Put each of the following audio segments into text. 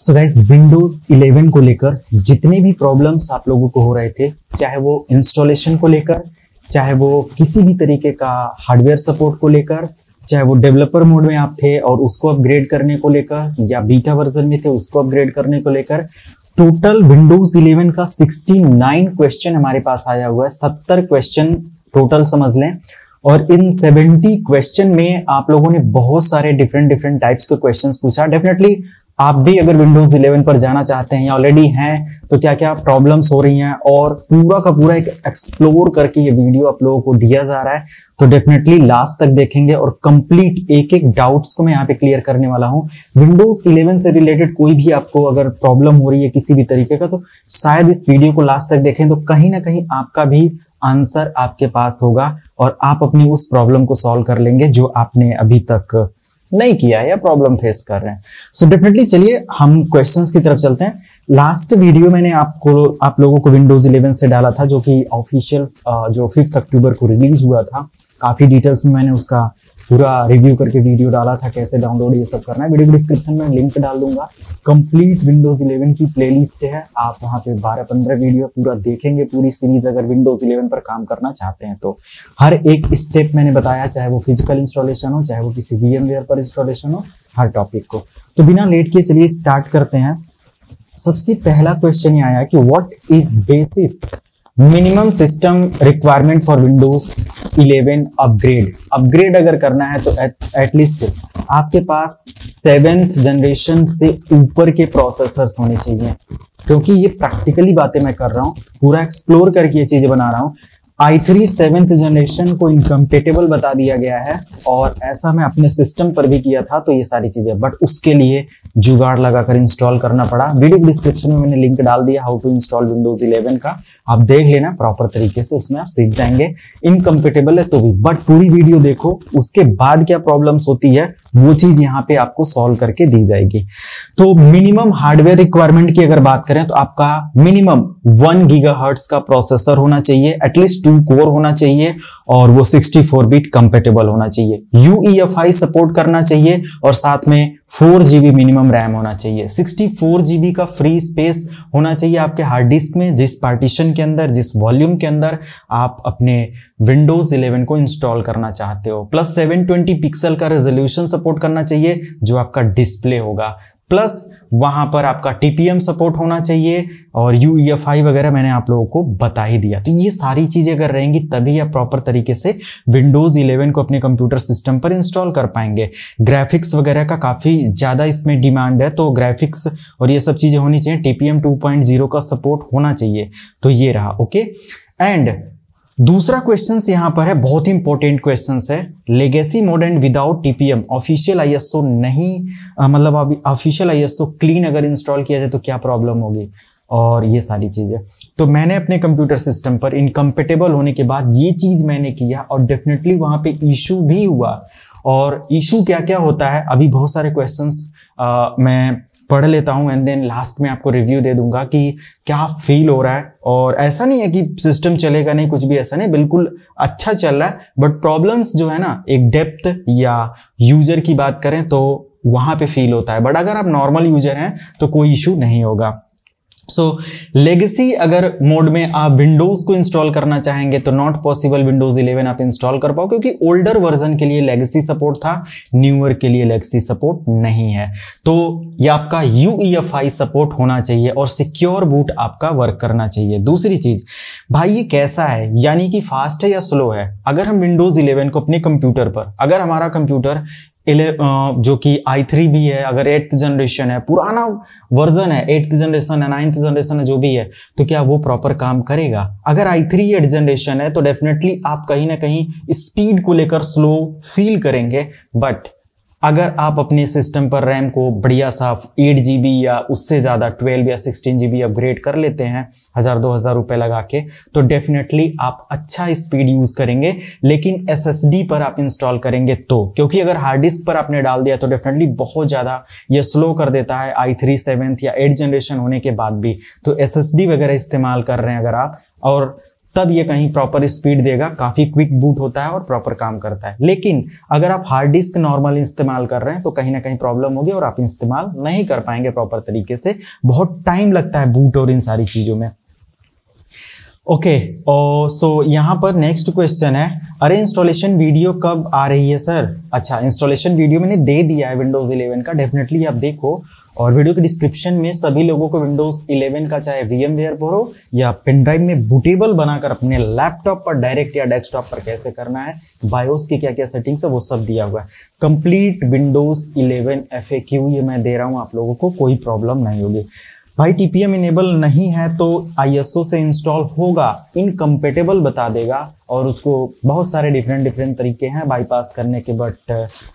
so guys Windows 11 को लेकर जितने भी प्रॉब्लम्स आप लोगों को हो रहे थे चाहे वो इंस्टॉलेशन को लेकर चाहे वो किसी भी तरीके का हार्डवेयर सपोर्ट को लेकर चाहे वो डेवलपर मोड में आप थे और उसको अपग्रेड करने को लेकर या बीटा वर्जन में थे उसको अपग्रेड करने को लेकर टोटल विंडोज 11 का 69 क्वेश्चन हमारे पास आया हुआ है 70 क्वेश्चन टोटल समझ लें और इन 70 क्वेश्चन में आप लोगों ने बहुत सारे डिफरेंट डिफरेंट टाइप्स के क्वेश्चंस पूछा डेफिनेटली आप भी अगर विंडोज 11 पर जाना चाहते हैं या ऑलरेडी हैं तो क्या क्या प्रॉब्लम्स हो रही हैं और पूरा का पूरा एक एक्सप्लोर करके ये वीडियो आप लोगों को दिया जा रहा है तो डेफिनेटली लास्ट तक देखेंगे और कंप्लीट एक एक डाउट्स को मैं यहाँ पे क्लियर करने वाला हूँ विंडोज 11 से रिलेटेड कोई भी आपको अगर प्रॉब्लम हो रही है किसी भी तरीके का तो शायद इस वीडियो को लास्ट तक देखें तो कहीं ना कहीं आपका भी आंसर आपके पास होगा और आप अपनी उस प्रॉब्लम को सॉल्व कर लेंगे जो आपने अभी तक नहीं किया है या प्रॉब्लम फेस कर रहे हैं सो डेफिनेटली चलिए हम क्वेश्चन की तरफ चलते हैं लास्ट वीडियो मैंने आपको आप लोगों को विंडोज 11 से डाला था जो कि ऑफिशियल जो फिफ्थ अक्टूबर को रिलीज हुआ था काफी डिटेल्स में मैंने उसका पूरा रिव्यू करके वीडियो डाला था कैसे डाउनलोड ये सब करना है वीडियो डिस्क्रिप्शन में लिंक डाल दूंगा कंप्लीट विंडोज 11 की प्लेलिस्ट है आप वहां पे 12-15 वीडियो पूरा देखेंगे पूरी सीरीज अगर विंडोज 11 पर काम करना चाहते हैं तो हर एक स्टेप मैंने बताया चाहे वो फिजिकल इंस्टॉलेशन हो चाहे वो किसी वीएम पर इंस्टॉलेशन हो हर टॉपिक को तो बिना लेट किए चलिए स्टार्ट करते हैं सबसे पहला क्वेश्चन ये आया कि what is basis minimum system requirement for Windows eleven upgrade upgrade अगर करना है तो एटलीस्ट आपके पास सेवेंथ जनरेशन से ऊपर के प्रोसेसर्स होने चाहिए क्योंकि ये प्रैक्टिकली बातें मैं कर रहा हूँ पूरा एक्सप्लोर करके ये चीजें बना रहा हूँ आई थ्री सेवेंथ जनरेशन को इनकम्पेटेबल बता दिया गया है और ऐसा मैं अपने सिस्टम पर भी किया था तो ये सारी चीज़ें बट उसके लिए जुगाड़ लगाकर इंस्टॉल करना पड़ा वीडियो डिस्क्रिप्शन में मैंने लिंक डाल दिया हाउ टू इंस्टॉल विंडोज 11 का आप देख लेना प्रॉपर तरीके से उसमें आप सीख जाएंगे इनकम्पेटेबल है तो भी बट पूरी वीडियो देखो उसके बाद क्या प्रॉब्लम्स होती है वो चीज यहाँ पे आपको सॉल्व करके दी जाएगी तो मिनिमम हार्डवेयर रिक्वायरमेंट की अगर बात करें तो आपका मिनिमम वन गीगा का प्रोसेसर होना चाहिए एटलीस्ट टू कोर होना चाहिए और वो 64 बीट कंपेटेबल होना चाहिए यूईएफआई सपोर्ट e करना चाहिए और साथ में फोर जीबी मिनिमम रैम होना चाहिए सिक्सटी फोर जीबी का फ्री स्पेस होना चाहिए आपके हार्ड डिस्क में जिस पार्टीशन के अंदर जिस वॉल्यूम के अंदर आप अपने विंडोज 11 को इंस्टॉल करना चाहते हो प्लस 720 पिक्सल का रेजोल्यूशन सपोर्ट करना चाहिए जो आपका डिस्प्ले होगा प्लस वहां पर आपका टीपीएम सपोर्ट होना चाहिए और यू वगैरह मैंने आप लोगों को बता ही दिया तो ये सारी चीजें अगर रहेंगी तभी आप प्रॉपर तरीके से विंडोज 11 को अपने कंप्यूटर सिस्टम पर इंस्टॉल कर पाएंगे ग्राफिक्स वगैरह का काफी ज्यादा इसमें डिमांड है तो ग्राफिक्स और ये सब चीजें होनी चाहिए टीपीएम टू का सपोर्ट होना चाहिए तो ये रहा ओके एंड दूसरा क्वेश्चन यहां पर है बहुत ही इंपॉर्टेंट क्वेश्चन है legacy mode and without TPM official ISO नहीं मतलब ऑफिशियल आईएसओ क्लीन अगर इंस्टॉल किया जाए तो क्या प्रॉब्लम होगी और ये सारी चीज़ें तो मैंने अपने कंप्यूटर सिस्टम पर इनकम्पेटेबल होने के बाद ये चीज़ मैंने किया और डेफिनेटली वहां पे इशू भी हुआ और इशू क्या क्या होता है अभी बहुत सारे क्वेश्चंस मैं पढ़ लेता हूँ एंड देन लास्ट में आपको रिव्यू दे दूंगा कि क्या फील हो रहा है और ऐसा नहीं है कि सिस्टम चलेगा नहीं कुछ भी ऐसा नहीं बिल्कुल अच्छा चल रहा है बट प्रॉब्लम्स जो है ना एक डेप्थ या यूजर की बात करें तो वहां पे फील होता है बट अगर आप नॉर्मल यूजर हैं तो कोई इशू नहीं होगा सो so, लेगेसी अगर मोड में आप विंडोज़ को इंस्टॉल करना चाहेंगे तो नॉट पॉसिबल विंडोज़ 11 आप इंस्टॉल कर पाओ क्योंकि ओल्डर वर्जन के लिए लेगेसी सपोर्ट था न्यूअर के लिए लेगेसी सपोर्ट नहीं है तो ये आपका यू सपोर्ट होना चाहिए और सिक्योर बूट आपका वर्क करना चाहिए दूसरी चीज़ भाई ये कैसा है यानी कि फास्ट है या स्लो है अगर हम विंडोज़ इलेवन को अपने कंप्यूटर पर अगर हमारा कंप्यूटर जो कि आई थ्री भी है अगर एट्थ जनरेशन है पुराना वर्जन है एट्थ जनरेशन है नाइन्थ जनरेशन है जो भी है तो क्या वो प्रॉपर काम करेगा अगर आई थ्री एट जनरेशन है तो डेफिनेटली आप कहीं ना कहीं स्पीड को लेकर स्लो फील करेंगे बट अगर आप अपने सिस्टम पर रैम को बढ़िया सा एट जी या उससे ज़्यादा ट्वेल्व या सिक्सटीन जी अपग्रेड कर लेते हैं हज़ार दो हज़ार रुपये लगा के तो डेफिनेटली आप अच्छा स्पीड यूज़ करेंगे लेकिन एस पर आप इंस्टॉल करेंगे तो क्योंकि अगर हार्ड डिस्क पर आपने डाल दिया तो डेफिनेटली बहुत ज़्यादा यह स्लो कर देता है आई थ्री सेवेंथ या एट जनरेशन होने के बाद भी तो एस वगैरह इस्तेमाल कर रहे हैं अगर आप और तब ये कहीं प्रॉपर स्पीड देगा काफी क्विक बूट होता है और प्रॉपर काम करता है लेकिन अगर आप हार्ड डिस्क नॉर्मल इस्तेमाल कर रहे हैं तो कहीं ना कहीं प्रॉब्लम होगी और आप इस्तेमाल नहीं कर पाएंगे प्रॉपर तरीके से बहुत टाइम लगता है बूट और इन सारी चीजों में ओके सो यहाँ पर नेक्स्ट क्वेश्चन है अरे इंस्टॉलेशन वीडियो कब आ रही है सर अच्छा इंस्टॉलेशन वीडियो मैंने दे दिया है विंडोज 11 का डेफिनेटली आप देखो और वीडियो के डिस्क्रिप्शन में सभी लोगों को विंडोज 11 का चाहे वी एम पर हो या पेन ड्राइव में बुटेबल बनाकर अपने लैपटॉप पर डायरेक्ट या डेस्कटॉप पर कैसे करना है बायोस की क्या क्या सेटिंग्स है वो सब दिया हुआ है कंप्लीट विंडोज 11 एफ ये मैं दे रहा हूँ आप लोगों को कोई प्रॉब्लम नहीं होगी भाई टीपीएम इनेबल नहीं है तो आईएसओ से इंस्टॉल होगा इनकम्पेटेबल बता देगा और उसको बहुत सारे डिफरेंट डिफरेंट तरीके हैं बाईपास करने के but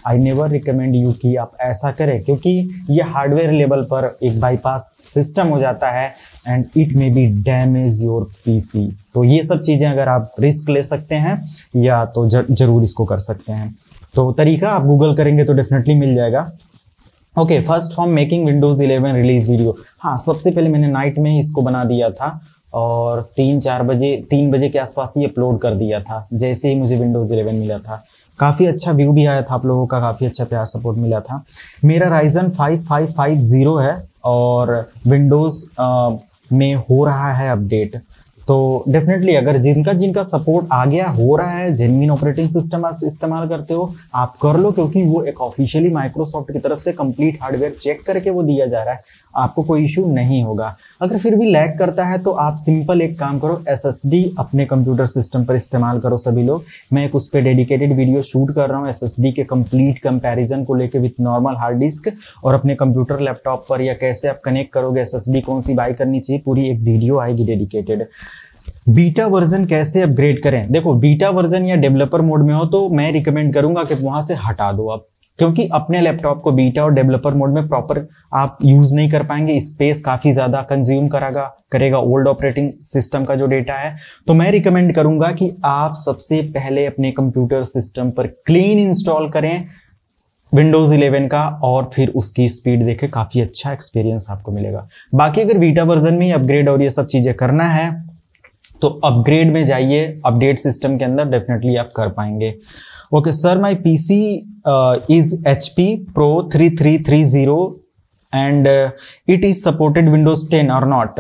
I never recommend you कि आप ऐसा करें क्योंकि ये हार्डवेयर लेवल पर एक बाईपास सिस्टम हो जाता है and it may be damage your PC तो ये सब चीज़ें अगर आप रिस्क ले सकते हैं या तो जरूर इसको कर सकते हैं तो तरीका आप गूगल करेंगे तो डेफिनेटली मिल जाएगा okay first form making Windows 11 release video हाँ सबसे पहले मैंने नाइट में ही इसको बना दिया था और तीन चार बजे तीन बजे के आसपास ही अपलोड कर दिया था जैसे ही मुझे विंडोज़ 11 मिला था काफ़ी अच्छा व्यू भी आया था आप लोगों का काफ़ी अच्छा प्यार सपोर्ट मिला था मेरा Ryzen five five five zero है और विंडोज़ में हो रहा है अपडेट तो डेफिनेटली अगर जिनका जिनका सपोर्ट आ गया हो रहा है जेनविन ऑपरेटिंग सिस्टम आप इस्तेमाल करते हो आप कर लो क्योंकि वो एक ऑफिशियली माइक्रोसॉफ्ट की तरफ से कंप्लीट हार्डवेयर चेक करके वो दिया जा रहा है आपको कोई इशू नहीं होगा अगर फिर भी लैग करता है तो आप सिंपल एक काम करो एस अपने कंप्यूटर सिस्टम पर इस्तेमाल करो सभी लोग मैं एक उस पर डेडिकेटेड वीडियो शूट कर रहा हूँ एस के कंप्लीट कंपैरिजन को लेकर विथ नॉर्मल हार्ड डिस्क और अपने कंप्यूटर लैपटॉप पर या कैसे आप कनेक्ट करोगे एस कौन सी बाई करनी चाहिए पूरी एक वीडियो आएगी डेडिकेटेड बीटा वर्जन कैसे अपग्रेड करें देखो बीटा वर्जन या डेवलपर मोड में हो तो मैं रिकमेंड करूंगा कि वहां से हटा दो आप क्योंकि अपने लैपटॉप को बीटा और डेवलपर मोड में प्रॉपर आप यूज नहीं कर पाएंगे स्पेस काफी ज्यादा कंज्यूम करेगा करेगा ओल्ड ऑपरेटिंग सिस्टम का जो डेटा है तो मैं रिकमेंड करूंगा कि आप सबसे पहले अपने कंप्यूटर सिस्टम पर क्लीन इंस्टॉल करें विंडोज 11 का और फिर उसकी स्पीड देखें काफी अच्छा एक्सपीरियंस आपको मिलेगा बाकी अगर बीटा वर्जन में अपग्रेड और ये सब चीजें करना है तो अपग्रेड में जाइए अपडेट सिस्टम के अंदर डेफिनेटली आप कर पाएंगे Okay, sir, my is H P pro three 3330 three zero and it is supported 10 ten और नॉट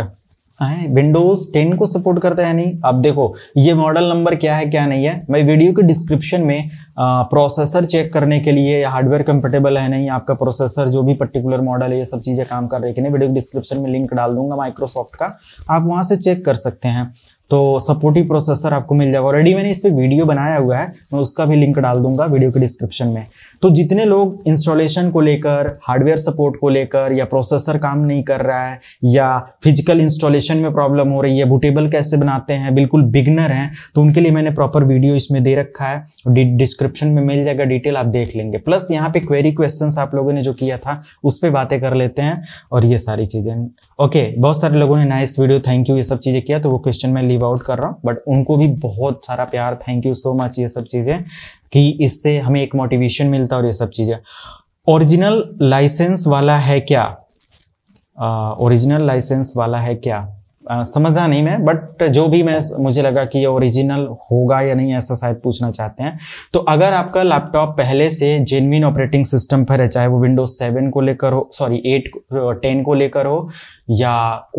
विंडोज 10 को सपोर्ट करता है नहीं अब देखो ये मॉडल नंबर क्या है क्या नहीं है मैं वीडियो के डिस्क्रिप्शन में आ, प्रोसेसर चेक करने के लिए हार्डवेयर कंपेटेबल है नहीं आपका प्रोसेसर जो भी पर्टिकुलर मॉडल है ये सब चीज़ें काम कर रही है कि नहीं वीडियो के डिस्क्रिप्शन में लिंक डाल दूंगा माइक्रोसॉफ्ट का आप वहाँ से चेक कर सकते हैं तो सपोर्टिव प्रोसेसर आपको मिल जाएगा ऑलरेडी मैंने इस पर वीडियो बनाया हुआ है मैं उसका भी लिंक डाल दूंगा वीडियो के डिस्क्रिप्शन में तो जितने लोग इंस्टॉलेशन को लेकर हार्डवेयर सपोर्ट को लेकर या प्रोसेसर काम नहीं कर रहा है या फिजिकल इंस्टॉलेशन में प्रॉब्लम हो रही है बुटेबल कैसे बनाते हैं बिल्कुल बिगनर हैं तो उनके लिए मैंने प्रॉपर वीडियो इसमें दे रखा है डिस्क्रिप्शन में मिल जाएगा डिटेल आप देख लेंगे प्लस यहाँ पे क्वेरी क्वेश्चन आप लोगों ने जो किया था उस पर बातें कर लेते हैं और ये सारी चीज़ें ओके बहुत सारे लोगों ने नाइस वीडियो थैंक यू ये सब चीज़ें किया तो वो क्वेश्चन मैं लीव आउट कर रहा हूँ बट उनको भी बहुत सारा प्यार थैंक यू सो मच ये सब चीज़ें कि इससे हमें एक मोटिवेशन मिलता है और ये सब चीज़ें ओरिजिनल लाइसेंस वाला है क्या ओरिजिनल लाइसेंस वाला है क्या समझा नहीं मैं बट जो भी मैं मुझे लगा कि ये ओरिजिनल होगा या नहीं ऐसा शायद पूछना चाहते हैं तो अगर आपका लैपटॉप पहले से जेनविन ऑपरेटिंग सिस्टम पर है चाहे वो विंडोज सेवन को लेकर हो सॉरी एट टेन को लेकर हो या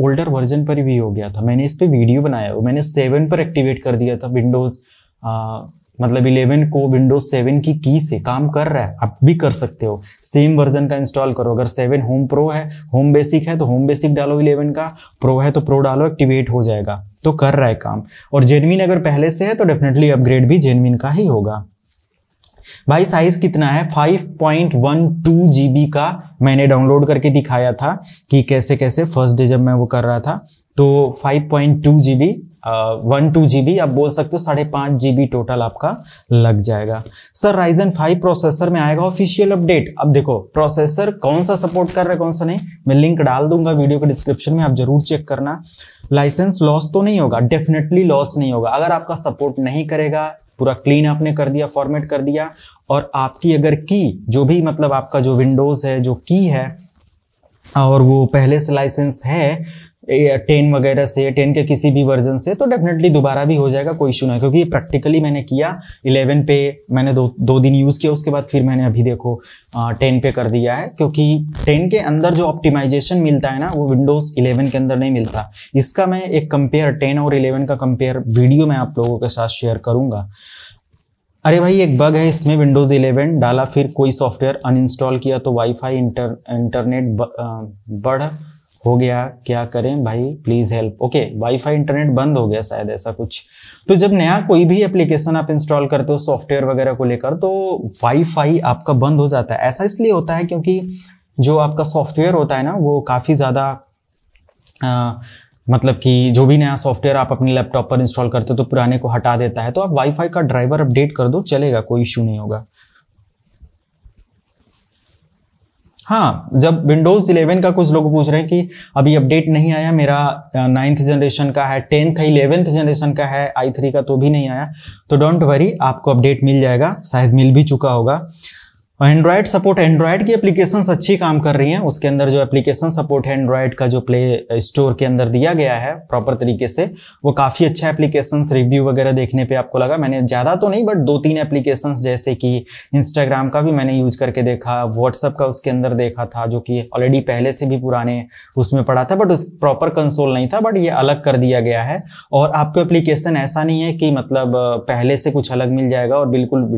ओल्डर वर्जन पर भी हो गया था मैंने इस पर वीडियो बनाया मैंने सेवन पर एक्टिवेट कर दिया था विंडोज मतलब 11 को विंडोज 7 की की से काम कर रहा है आप भी कर सकते हो सेम वर्जन का इंस्टॉल करो अगर 7 होम प्रो है होम बेसिक है तो होम बेसिक डालो 11 का प्रो है तो प्रो डालो एक्टिवेट हो जाएगा तो कर रहा है काम और जेनविन अगर पहले से है तो डेफिनेटली अपग्रेड भी जेनविन का ही होगा भाई साइज कितना है 5.12 जीबी का मैंने डाउनलोड करके दिखाया था कि कैसे कैसे फर्स्ट डे जब मैं वो कर रहा था तो 5.2 जीबी वन टू जी आप बोल सकते हो साढ़े पाँच जी टोटल आपका लग जाएगा सर राइजन फाइव प्रोसेसर में आएगा ऑफिशियल अपडेट अब देखो प्रोसेसर कौन सा सपोर्ट कर रहा है कौन सा नहीं मैं लिंक डाल दूंगा वीडियो के डिस्क्रिप्शन में आप जरूर चेक करना लाइसेंस लॉस तो नहीं होगा डेफिनेटली लॉस नहीं होगा अगर आपका सपोर्ट नहीं करेगा पूरा क्लीन आपने कर दिया फॉर्मेट कर दिया और आपकी अगर की जो भी मतलब आपका जो विंडोज है जो की है और वो पहले से लाइसेंस है टेन वगैरह से टेन के किसी भी वर्जन से तो डेफिनेटली दोबारा भी हो जाएगा कोई इशू ना क्योंकि प्रैक्टिकली मैंने किया इलेवन पे मैंने दो दो दिन यूज़ किया उसके बाद फिर मैंने अभी देखो टेन पे कर दिया है क्योंकि टेन के अंदर जो ऑप्टिमाइजेशन मिलता है ना वो विंडोज़ इलेवन के अंदर नहीं मिलता इसका मैं एक कंपेयर टेन और इलेवन का कंपेयर वीडियो मैं आप लोगों के साथ शेयर करूंगा अरे भाई एक बग है इसमें विंडोज़ 11 डाला फिर कोई सॉफ्टवेयर अनइंस्टॉल किया तो वाईफाई इंटर इंटरनेट बढ़ हो गया क्या करें भाई please help okay WiFi internet बंद हो गया शायद ऐसा कुछ तो जब नया कोई भी एप्लीकेशन आप इंस्टॉल करते हो सॉफ्टवेयर वगैरह को लेकर तो वाईफाई आपका बंद हो जाता है ऐसा इसलिए होता है क्योंकि जो आपका सॉफ्टवेयर होता है ना वो काफ़ी ज़्यादा मतलब कि जो भी नया सॉफ्टवेयर आप अपने लैपटॉप पर इंस्टॉल करते हो तो पुराने को हटा देता है तो आप वाईफाई का ड्राइवर अपडेट कर दो चलेगा कोई इशू नहीं होगा हाँ जब विंडोज़ 11 का कुछ लोग पूछ रहे हैं कि अभी अपडेट नहीं आया मेरा नाइन्थ जनरेशन का है टेंथ है इलेवेंथ जनरेशन का है आई थ्री का तो भी नहीं आया तो डोंट वरी आपको अपडेट मिल जाएगा शायद मिल भी चुका होगा और एंड्रॉयड सपोर्ट एंड्रॉयड की एप्लीकेशंस अच्छी काम कर रही हैं उसके अंदर जो एप्लीकेशन सपोर्ट है एंड्रॉयड का जो प्ले स्टोर के अंदर दिया गया है प्रॉपर तरीके से वो काफ़ी अच्छा एप्लीकेशंस रिव्यू वगैरह देखने पे आपको लगा मैंने ज़्यादा तो नहीं बट दो तीन एप्लीकेशंस जैसे कि इंस्टाग्राम का भी मैंने यूज करके देखा व्हाट्सअप का उसके अंदर देखा था जो कि ऑलरेडी पहले से भी पुराने उसमें पड़ा था बट उस प्रॉपर कंसोल नहीं था बट ये अलग कर दिया गया है और आपको एप्लीकेशन ऐसा नहीं है कि मतलब पहले से कुछ अलग मिल जाएगा और बिल्कुल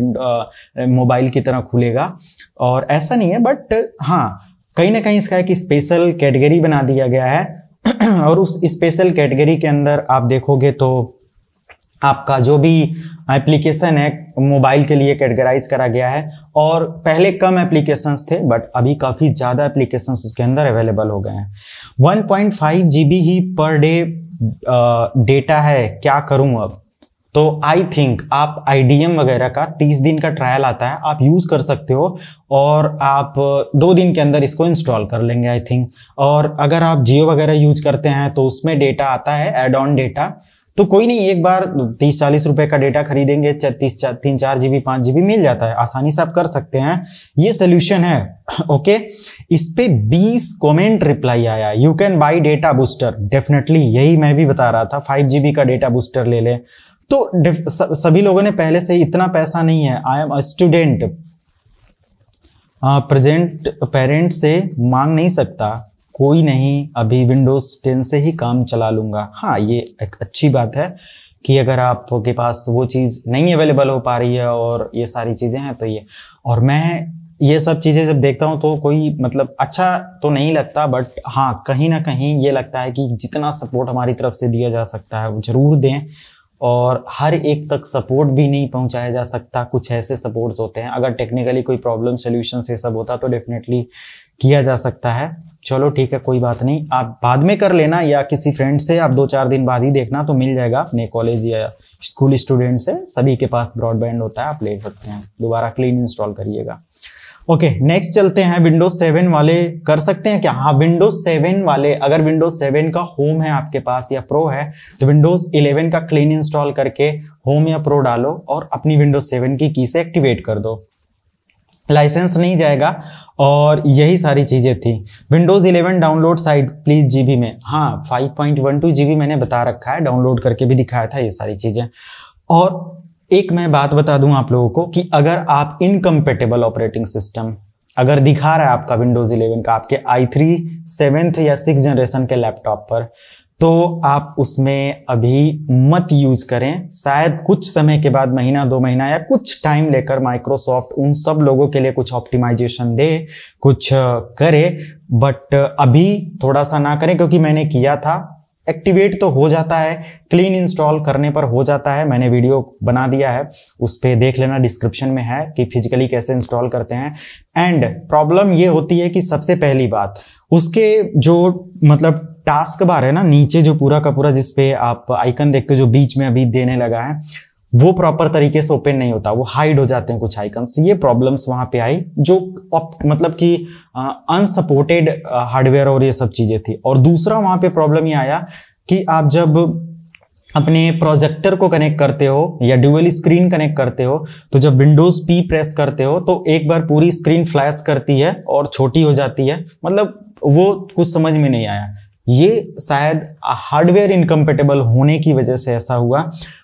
मोबाइल की तरह खुलेगा था और ऐसा नहीं है बट हाँ कहीं ना कहीं इसका एक स्पेशल कैटेगरी बना दिया गया है और उस स्पेशल कैटेगरी के अंदर आप देखोगे तो आपका जो भी एप्लीकेशन है मोबाइल के लिए कैटेगराइज करा गया है और पहले कम एप्लीकेशंस थे बट अभी काफ़ी ज़्यादा एप्लीकेशंस इसके अंदर अवेलेबल हो गए हैं 1.5 जीबी ही पर डे डेटा है क्या करूं अब तो आई थिंक आप आईडीएम वगैरह का तीस दिन का ट्रायल आता है आप यूज़ कर सकते हो और आप uh, दो दिन के अंदर इसको इंस्टॉल कर लेंगे आई थिंक और अगर आप जियो वगैरह यूज करते हैं तो उसमें डेटा आता है एड ऑन डेटा तो कोई नहीं एक बार तीस चालीस रुपए का डेटा खरीदेंगे तीस चार तीन चार जीबी पांच जीबी मिल जाता है आसानी से आप कर सकते हैं ये सोल्यूशन है ओके इस पे बीस कमेंट रिप्लाई आया you can buy data booster definitely यही मैं भी बता रहा था फाइव जीबी का डेटा बूस्टर ले लें तो सभी लोगों ने पहले से इतना पैसा नहीं है I am a student present parent से मांग नहीं सकता कोई नहीं अभी विंडोज टेन से ही काम चला लूंगा हाँ ये एक अच्छी बात है कि अगर आपके पास वो चीज़ नहीं अवेलेबल हो पा रही है और ये सारी चीज़ें हैं तो ये और मैं ये सब चीज़ें जब देखता हूँ तो कोई मतलब अच्छा तो नहीं लगता बट हाँ कहीं ना कहीं ये लगता है कि जितना सपोर्ट हमारी तरफ से दिया जा सकता है वो ज़रूर दें और हर एक तक सपोर्ट भी नहीं पहुंचाया जा सकता कुछ ऐसे सपोर्ट्स होते हैं अगर टेक्निकली कोई प्रॉब्लम सोल्यूशन ये सब होता तो डेफिनेटली किया जा सकता है चलो ठीक है कोई बात नहीं आप बाद में कर लेना या किसी फ्रेंड से आप दो चार दिन बाद ही देखना तो मिल जाएगा अपने कॉलेज या स्कूल स्टूडेंट से सभी के पास ब्रॉडबैंड होता है आप ले सकते हैं दोबारा क्लीन इंस्टॉल करिएगा ओके okay, नेक्स्ट चलते हैं विंडोज सेवन वाले कर सकते हैं क्या हाँ विंडोज सेवन वाले अगर विंडोज सेवन का होम है आपके पास या प्रो है तो विंडोज इलेवन का क्लीन इंस्टॉल करके होम या प्रो डालो और अपनी विंडोज सेवन की की से एक्टिवेट कर दो लाइसेंस नहीं जाएगा और यही सारी चीज़ें थी Windows 11 download site please GB में हाँ 5.12 जीबी मैंने बता रखा है डाउनलोड करके भी दिखाया था ये सारी चीज़ें और एक मैं बात बता दूं आप लोगों को कि अगर आप इनकम्पेटेबल ऑपरेटिंग सिस्टम अगर दिखा रहा है आपका विंडोज 11 का आपके आई थ्री सेवेंथ या सिक्स जनरेशन के लैपटॉप पर तो आप उसमें अभी मत यूज करें शायद कुछ समय के बाद महीना दो महीना या कुछ टाइम लेकर माइक्रोसॉफ्ट उन सब लोगों के लिए कुछ ऑप्टिमाइजेशन दे कुछ करे बट अभी थोड़ा सा ना करें क्योंकि मैंने किया था एक्टिवेट तो हो जाता है क्लीन इंस्टॉल करने पर हो जाता है मैंने वीडियो बना दिया है उस पर देख लेना डिस्क्रिप्शन में है कि फिजिकली कैसे इंस्टॉल करते हैं एंड प्रॉब्लम ये होती है कि सबसे पहली बात उसके जो मतलब टास्क बार है ना नीचे जो पूरा का पूरा जिसपे आप आइकन देखते हो जो बीच में अभी देने लगा है वो प्रॉपर तरीके से ओपन नहीं होता वो हाइड हो जाते हैं कुछ आइकन्स ये प्रॉब्लम्स वहाँ पे आई जो मतलब कि अनसपोर्टेड हार्डवेयर और ये सब चीज़ें थी और दूसरा वहाँ पे प्रॉब्लम ये आया कि आप जब अपने प्रोजेक्टर को कनेक्ट करते हो या ड्यूअल स्क्रीन कनेक्ट करते हो तो जब विंडोज पी प्रेस करते हो तो एक बार पूरी स्क्रीन फ्लैश करती है और छोटी हो जाती है मतलब वो कुछ समझ में नहीं आया ये शायद हार्डवेयर इनकम्पेटेबल होने की वजह से ऐसा हुआ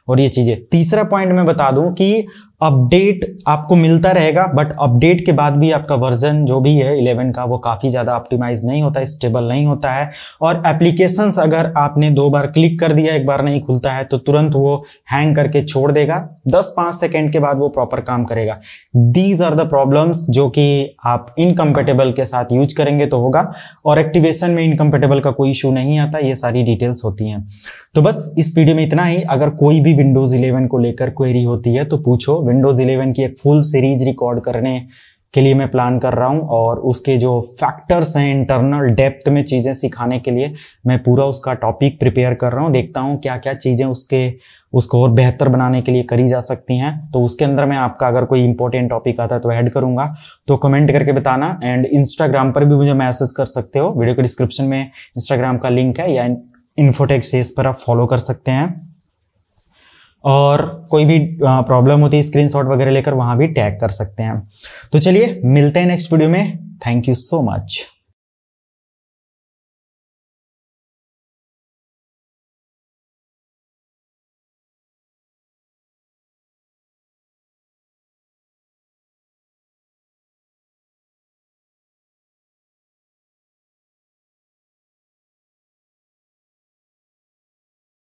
और ये चीज़ें तीसरा पॉइंट मैं बता दूं कि अपडेट आपको मिलता रहेगा बट अपडेट के बाद भी आपका वर्जन जो भी है 11 का वो काफ़ी ज़्यादा ऑप्टिमाइज नहीं होता है स्टेबल नहीं होता है और एप्लीकेशंस अगर आपने दो बार क्लिक कर दिया एक बार नहीं खुलता है तो तुरंत वो हैंग करके छोड़ देगा 10-5 सेकेंड के बाद वो प्रॉपर काम करेगा दीज आर द प्रॉब्लम्स जो कि आप इनकम्पेटेबल के साथ यूज करेंगे तो होगा और एक्टिवेशन में इनकम्पेटेबल का कोई इशू नहीं आता ये सारी डिटेल्स होती हैं तो बस इस वीडियो में इतना ही अगर कोई भी विंडोज 11 को लेकर क्वेरी होती है तो पूछो विंडोज 11 की एक फुल सीरीज रिकॉर्ड करने के लिए मैं प्लान कर रहा हूँ और उसके जो फैक्टर्स हैं इंटरनल डेप्थ में चीज़ें सिखाने के लिए मैं पूरा उसका टॉपिक प्रिपेयर कर रहा हूँ देखता हूँ क्या क्या चीज़ें उसके उसको और बेहतर बनाने के लिए करी जा सकती हैं तो उसके अंदर मैं आपका अगर कोई इंपॉर्टेंट टॉपिक आता है तो ऐड करूंगा तो कमेंट करके बताना एंड इंस्टाग्राम पर भी मुझे मैसेज कर सकते हो वीडियो के डिस्क्रिप्शन में इंस्टाग्राम का लिंक है या इन्फोटेक इस पर आप फॉलो कर सकते हैं और कोई भी प्रॉब्लम होती है स्क्रीनशॉट वगैरह लेकर वहाँ भी टैग कर सकते हैं तो चलिए मिलते हैं नेक्स्ट वीडियो में थैंक यू सो मच